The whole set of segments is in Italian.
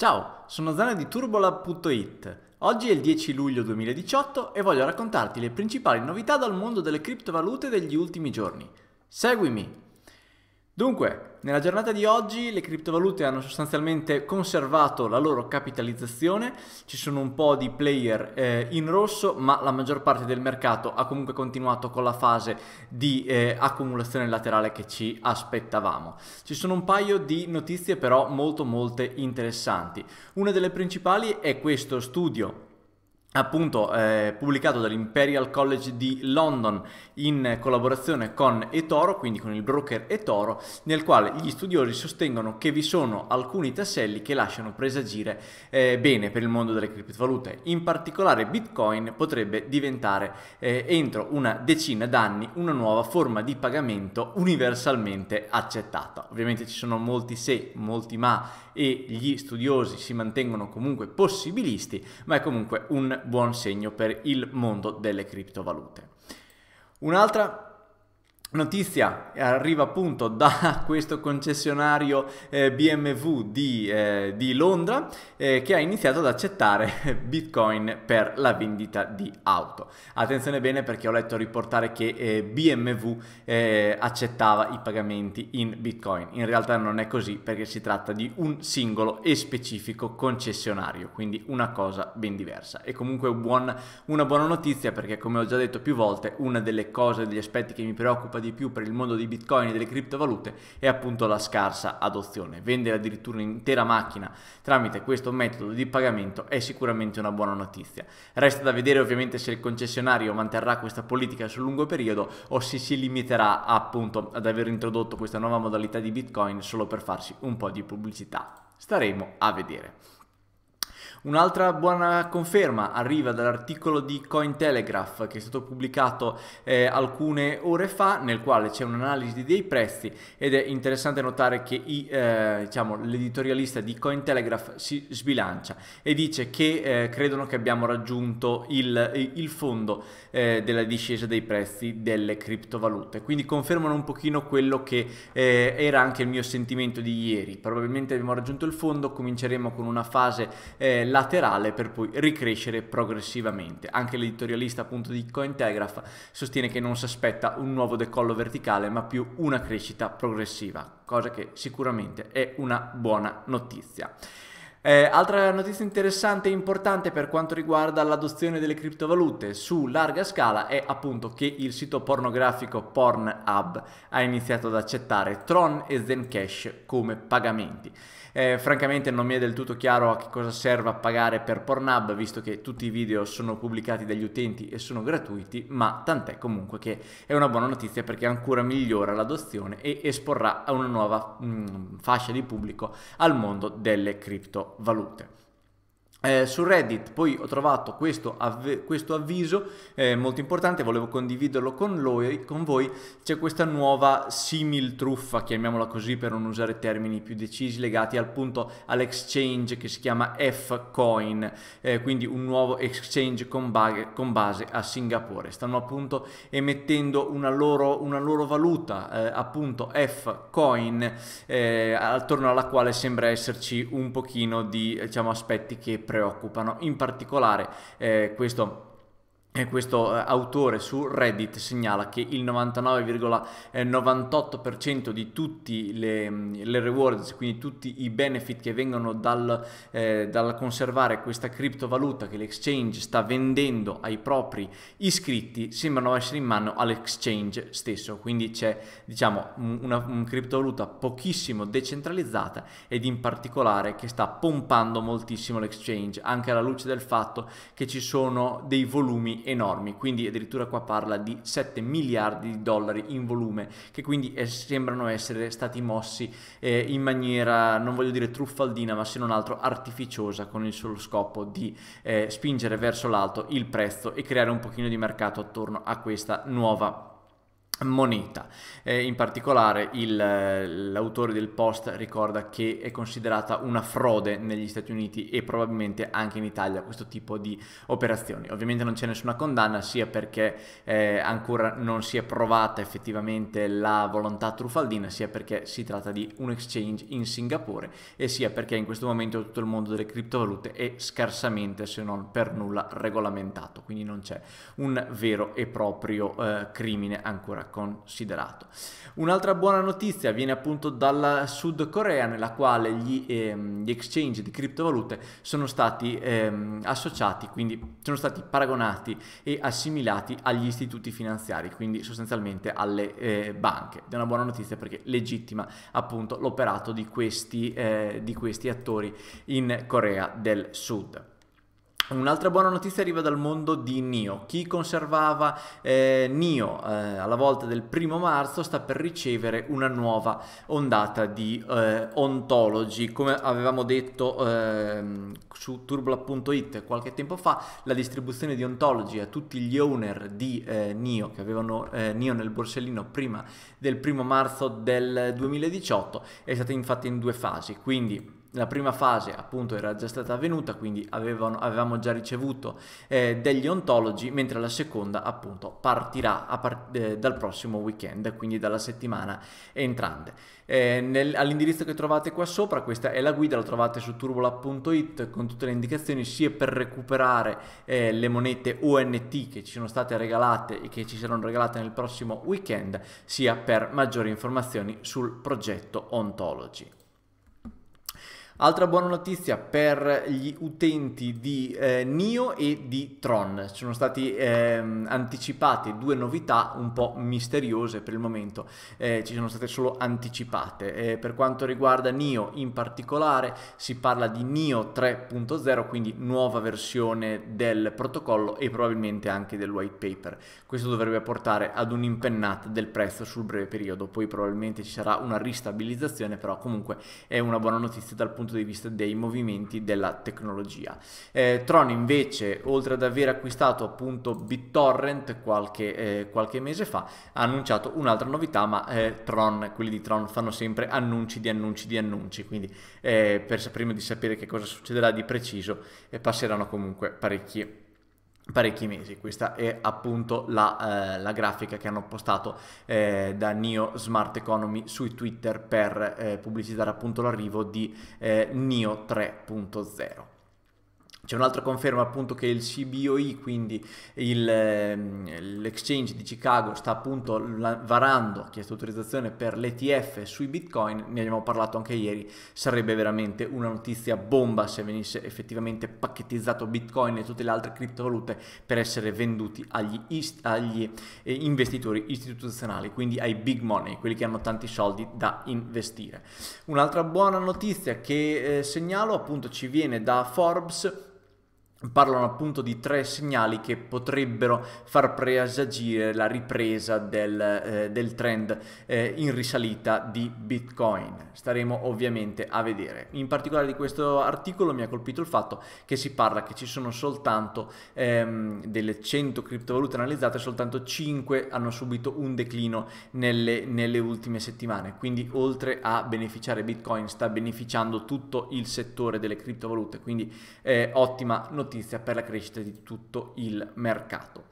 Ciao, sono Zane di Turbolab.it. Oggi è il 10 luglio 2018 e voglio raccontarti le principali novità dal mondo delle criptovalute degli ultimi giorni. Seguimi! Dunque, nella giornata di oggi le criptovalute hanno sostanzialmente conservato la loro capitalizzazione, ci sono un po' di player eh, in rosso, ma la maggior parte del mercato ha comunque continuato con la fase di eh, accumulazione laterale che ci aspettavamo. Ci sono un paio di notizie però molto molto interessanti. Una delle principali è questo studio appunto eh, pubblicato dall'Imperial College di London in collaborazione con eToro, quindi con il broker eToro, nel quale gli studiosi sostengono che vi sono alcuni tasselli che lasciano presagire eh, bene per il mondo delle criptovalute. In particolare Bitcoin potrebbe diventare eh, entro una decina d'anni una nuova forma di pagamento universalmente accettata. Ovviamente ci sono molti se, molti ma e gli studiosi si mantengono comunque possibilisti, ma è comunque un buon segno per il mondo delle criptovalute. Un'altra Notizia eh, arriva appunto da questo concessionario eh, BMW di, eh, di Londra eh, che ha iniziato ad accettare Bitcoin per la vendita di auto. Attenzione bene perché ho letto riportare che eh, BMW eh, accettava i pagamenti in Bitcoin. In realtà non è così perché si tratta di un singolo e specifico concessionario, quindi una cosa ben diversa. E comunque buon, una buona notizia perché come ho già detto più volte, una delle cose, degli aspetti che mi preoccupa preoccupa di più per il mondo dei bitcoin e delle criptovalute è appunto la scarsa adozione. Vendere addirittura un'intera macchina tramite questo metodo di pagamento è sicuramente una buona notizia. Resta da vedere ovviamente se il concessionario manterrà questa politica sul lungo periodo o se si limiterà appunto ad aver introdotto questa nuova modalità di bitcoin solo per farsi un po' di pubblicità. Staremo a vedere. Un'altra buona conferma arriva dall'articolo di Cointelegraph che è stato pubblicato eh, alcune ore fa nel quale c'è un'analisi dei prezzi ed è interessante notare che i, eh, diciamo, l'editorialista di Cointelegraph si sbilancia e dice che eh, credono che abbiamo raggiunto il, il fondo eh, della discesa dei prezzi delle criptovalute. Quindi confermano un pochino quello che eh, era anche il mio sentimento di ieri. Probabilmente abbiamo raggiunto il fondo, cominceremo con una fase eh, laterale per poi ricrescere progressivamente. Anche l'editorialista appunto di Cointelegraph sostiene che non si aspetta un nuovo decollo verticale ma più una crescita progressiva, cosa che sicuramente è una buona notizia. Eh, altra notizia interessante e importante per quanto riguarda l'adozione delle criptovalute su larga scala è appunto che il sito pornografico Pornhub ha iniziato ad accettare Tron e Zencash come pagamenti. Eh, francamente non mi è del tutto chiaro a che cosa serva pagare per Pornhub visto che tutti i video sono pubblicati dagli utenti e sono gratuiti, ma tant'è comunque che è una buona notizia perché ancora migliora l'adozione e esporrà a una nuova mh, mm, fascia di pubblico al mondo delle criptovalute valute. Eh, su Reddit poi ho trovato questo, avve- questo avviso eh, molto importante, volevo condividerlo con, lui, con, voi, c'è questa nuova simil truffa, chiamiamola così per non usare termini più decisi, legati al punto all'exchange che si chiama Fcoin, eh, quindi un nuovo exchange con, bag- con, base a Singapore, stanno appunto emettendo una loro, una loro valuta, eh, appunto Fcoin, coin eh, attorno alla quale sembra esserci un pochino di diciamo, aspetti che preoccupano, in particolare eh, questo questo eh, autore su Reddit segnala che il 99,98% di tutte le, mm, le, rewards, quindi tutti i benefit che vengono dal, eh, dal conservare questa criptovaluta che l'exchange sta vendendo ai propri iscritti, sembrano essere in mano all'exchange stesso. Quindi c'è diciamo una, una criptovaluta pochissimo decentralizzata ed in particolare che sta pompando moltissimo l'exchange, anche alla luce del fatto che ci sono dei volumi enormi, quindi addirittura qua parla di 7 miliardi di dollari in volume, che quindi è, sembrano essere stati mossi eh, in maniera, non voglio dire truffaldina, ma se non altro artificiosa, con il solo scopo di eh, spingere verso l'alto il prezzo e creare un pochino di mercato attorno a questa nuova moneta. Eh, in particolare il, l'autore del post ricorda che è considerata una frode negli Stati Uniti e probabilmente anche in Italia questo tipo di operazioni. Ovviamente non c'è nessuna condanna sia perché eh, ancora non si è provata effettivamente la volontà truffaldina sia perché si tratta di un exchange in Singapore e sia perché in questo momento tutto il mondo delle criptovalute è scarsamente se non per nulla regolamentato quindi non c'è un vero e proprio eh, crimine ancora considerato. Un'altra buona notizia viene appunto dalla Sud Corea nella quale gli, ehm, gli exchange di criptovalute sono stati ehm, associati, quindi sono stati paragonati e assimilati agli istituti finanziari, quindi sostanzialmente alle eh, banche. È una buona notizia perché legittima appunto l'operato di eh, di questi attori in Corea del Sud. Un'altra buona notizia arriva dal mondo di Nio. Chi conservava eh, Nio eh, alla volta del primo marzo sta per ricevere una nuova ondata di eh, ontology. Come avevamo detto eh, su turbla.it qualche tempo fa, la distribuzione di ontology a tutti gli owner di eh, Nio che avevano eh, Nio nel borsellino prima del primo marzo del 2018 è stata infatti in due fasi. Quindi la prima fase appunto era già stata avvenuta, quindi avevano, avevamo già ricevuto eh, degli ontology, mentre la seconda appunto partirà part eh, dal prossimo weekend, quindi dalla settimana entrante. Eh, all'indirizzo che trovate qua sopra, questa è la guida, la trovate su turbola.it con tutte le indicazioni sia per recuperare eh, le monete ONT che ci sono state regalate e che ci saranno regalate nel prossimo weekend, sia per maggiori informazioni sul progetto Ontology. Altra buona notizia per gli utenti di eh, Nio e di Tron. Ci sono stati ehm, anticipate due novità un po' misteriose per il momento, eh, ci sono state solo anticipate. Eh, per quanto riguarda Nio in particolare si parla di Nio 3.0, quindi nuova versione del protocollo e probabilmente anche del white paper. Questo dovrebbe portare ad un'impennata del prezzo sul breve periodo, poi probabilmente ci sarà una ristabilizzazione, però comunque è una buona notizia dal punto di vista punto di vista dei movimenti della tecnologia. Eh, Tron invece, oltre ad aver acquistato appunto BitTorrent qualche, eh, qualche mese fa, ha annunciato un'altra novità, ma eh, Tron, quelli di Tron fanno sempre annunci di annunci di annunci, quindi eh, per, prima di sapere che cosa succederà di preciso eh, passeranno comunque parecchi parecchi mesi. Questa è appunto la, eh, la grafica che hanno postato eh, da Nio Smart Economy su Twitter per eh, pubblicizzare appunto l'arrivo di eh, Nio 3.0. C'è un'altra conferma appunto che il CBOE, quindi il, ehm, l'exchange di Chicago, sta appunto varando, ha chiesto autorizzazione per l'ETF sui bitcoin, ne abbiamo parlato anche ieri, sarebbe veramente una notizia bomba se venisse effettivamente pacchettizzato bitcoin e tutte le altre criptovalute per essere venduti agli, ist- agli eh, investitori istituzionali, quindi ai big money, quelli che hanno tanti soldi da investire. Un'altra buona notizia che eh, segnalo appunto ci viene da Forbes parlano appunto di tre segnali che potrebbero far preesagire la ripresa del, eh, del trend eh, in risalita di Bitcoin. Staremo ovviamente a vedere. In particolare di questo articolo mi ha colpito il fatto che si parla che ci sono soltanto ehm, delle 100 criptovalute analizzate, soltanto 5 hanno subito un declino nelle, nelle ultime settimane. Quindi oltre a beneficiare Bitcoin sta beneficiando tutto il settore delle criptovalute, quindi eh, ottima notizia notizia per la crescita di tutto il mercato.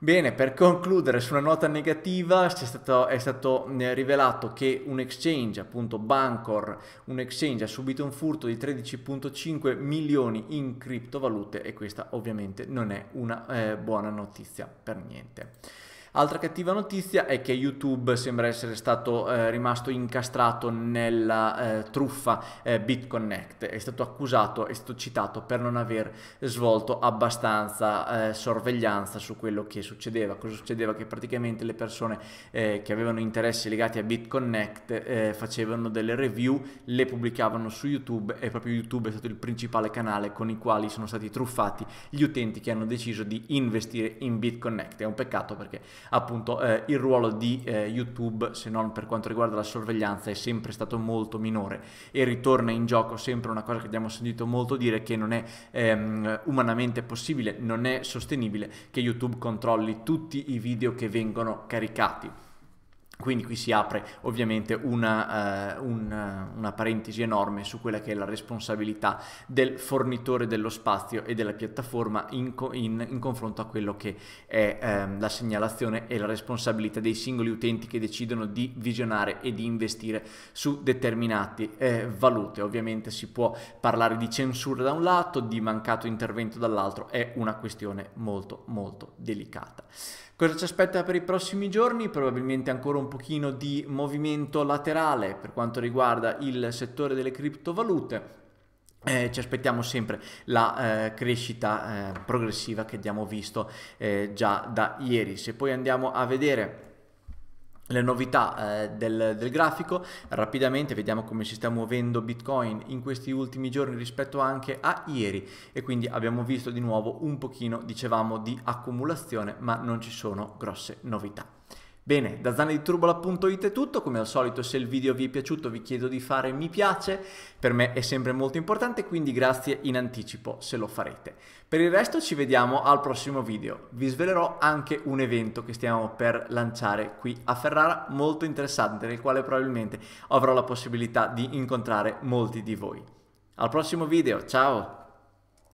Bene, per concludere su una nota negativa è stato, è stato eh, rivelato che un exchange, appunto Bancor, un exchange ha subito un furto di 13.5 milioni in criptovalute e questa ovviamente non è una eh, buona notizia per niente. Altra cattiva notizia è che YouTube sembra essere stato eh, rimasto incastrato nella eh, truffa eh, BitConnect, è stato accusato, e stato citato per non aver svolto abbastanza eh, sorveglianza su quello che succedeva. Cosa succedeva? Che praticamente le persone eh, che avevano interessi legati a BitConnect eh, facevano delle review, le pubblicavano su YouTube e proprio YouTube è stato il principale canale con i quali sono stati truffati gli utenti che hanno deciso di investire in BitConnect. È un peccato perché appunto eh, il ruolo di eh, YouTube, se non per quanto riguarda la sorveglianza, è sempre stato molto minore e ritorna in gioco sempre una cosa che abbiamo sentito molto dire che non è ehm, umanamente possibile, non è sostenibile che YouTube controlli tutti i video che vengono caricati. Quindi qui si apre ovviamente una, uh, eh, una, eh, una, parentesi enorme su quella che è la responsabilità del fornitore dello spazio e della piattaforma in, co- in, in confronto a quello che è um, la segnalazione e la responsabilità dei singoli utenti che decidono di visionare e di investire su determinate eh, valute. Ovviamente si può parlare di censura da un lato, di mancato intervento dall'altro, è una questione molto molto delicata. Cosa ci aspetta per i prossimi giorni? Probabilmente ancora un pochino di movimento laterale per quanto riguarda il settore delle criptovalute. Eh, ci aspettiamo sempre la eh, crescita eh, progressiva che abbiamo visto eh, già da ieri. Se poi andiamo a vedere le novità eh, del, del, grafico, rapidamente vediamo come si sta muovendo Bitcoin in questi ultimi giorni rispetto anche a ieri e quindi abbiamo visto di nuovo un pochino, dicevamo, di accumulazione, ma non ci sono grosse novità. Bene, da zanediturbola.it è tutto, come al solito se il video vi è piaciuto vi chiedo di fare mi piace, per me è sempre molto importante, quindi grazie in anticipo se lo farete. Per il resto ci vediamo al prossimo video, vi svelerò anche un evento che stiamo per lanciare qui a Ferrara, molto interessante, nel quale probabilmente avrò la possibilità di incontrare molti di voi. Al prossimo video, ciao!